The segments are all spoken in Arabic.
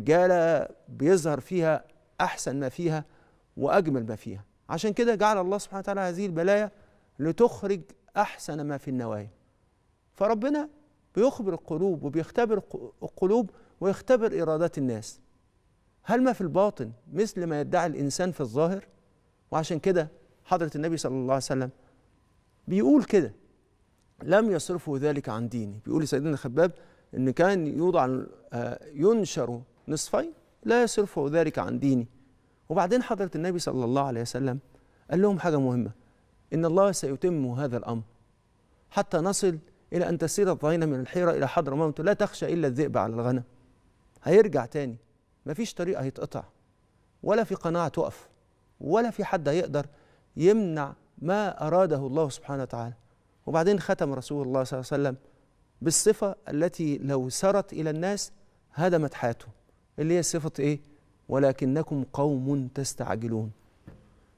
رجاله بيظهر فيها احسن ما فيها واجمل ما فيها عشان كده جعل الله سبحانه وتعالى هذه البلايا لتخرج احسن ما في النوايا فربنا بيخبر القلوب وبيختبر القلوب ويختبر ارادات الناس هل ما في الباطن مثل ما يدعي الانسان في الظاهر وعشان كده حضره النبي صلى الله عليه وسلم بيقول كده لم يصرفه ذلك عن ديني بيقول سيدنا الخباب ان كان يوضع آه، ينشر نصفين لا يصرفه ذلك عن ديني وبعدين حضرة النبي صلى الله عليه وسلم قال لهم حاجة مهمة إن الله سيتم هذا الأمر حتى نصل إلى أن تسير الضعينة من الحيرة إلى حضر حضرموت لا تخشى إلا الذئب على الغنم هيرجع تاني مفيش طريقة هيتقطع ولا في قناعة تقف ولا في حد هيقدر يمنع ما أراده الله سبحانه وتعالى وبعدين ختم رسول الله صلى الله عليه وسلم بالصفة التي لو سرت إلى الناس هدمت حياته اللي هي صفة إيه؟ ولكنكم قوم تستعجلون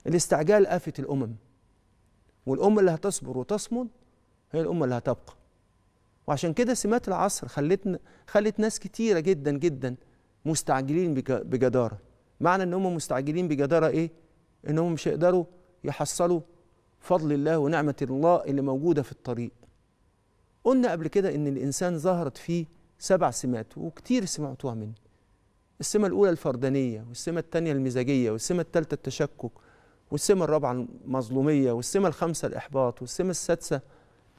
الاستعجال آفة الأمم والأمة اللي هتصبر وتصمد هي الأمة اللي هتبقى وعشان كده سمات العصر خلتنا خلت ناس كتيرة جدا جدا مستعجلين بجدارة معنى ان هم مستعجلين بجدارة ايه ان هم مش هيقدروا يحصلوا فضل الله ونعمة الله اللي موجودة في الطريق قلنا قبل كده ان الانسان ظهرت فيه سبع سمات وكتير سمعتوها منه السمة الأولى الفردانية والسمة الثانية المزاجية والسمة الثالثة التشكك والسمة الرابعة المظلومية والسمة الخامسة الإحباط والسمة السادسة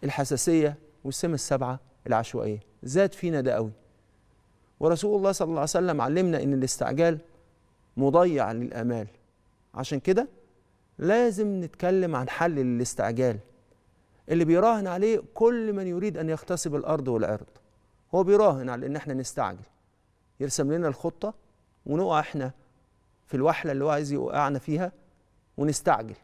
الحساسية والسمة السابعة العشوائية زاد فينا ده قوي ورسول الله صلى الله عليه وسلم علمنا إن الاستعجال مضيع للآمال عشان كده لازم نتكلم عن حل للاستعجال اللي بيراهن عليه كل من يريد أن يغتصب الأرض والعرض هو بيراهن على إن احنا نستعجل يرسم لنا الخطه ونقع احنا في الوحله اللي هو عايز يوقعنا فيها ونستعجل